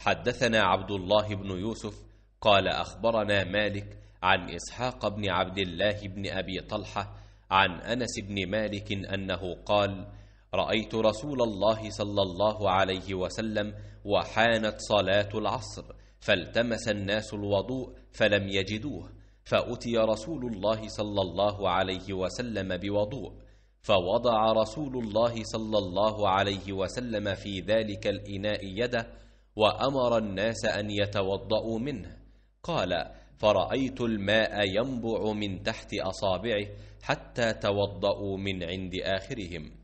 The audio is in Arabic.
حدثنا عبد الله بن يوسف قال أخبرنا مالك عن إسحاق بن عبد الله بن أبي طلحة عن أنس بن مالك أنه قال رأيت رسول الله صلى الله عليه وسلم وحانت صلاة العصر فالتمس الناس الوضوء فلم يجدوه فأتي رسول الله صلى الله عليه وسلم بوضوء فوضع رسول الله صلى الله عليه وسلم في ذلك الإناء يده وأمر الناس أن يتوضأوا منه قال فرأيت الماء ينبع من تحت أصابعه حتى توضأوا من عند آخرهم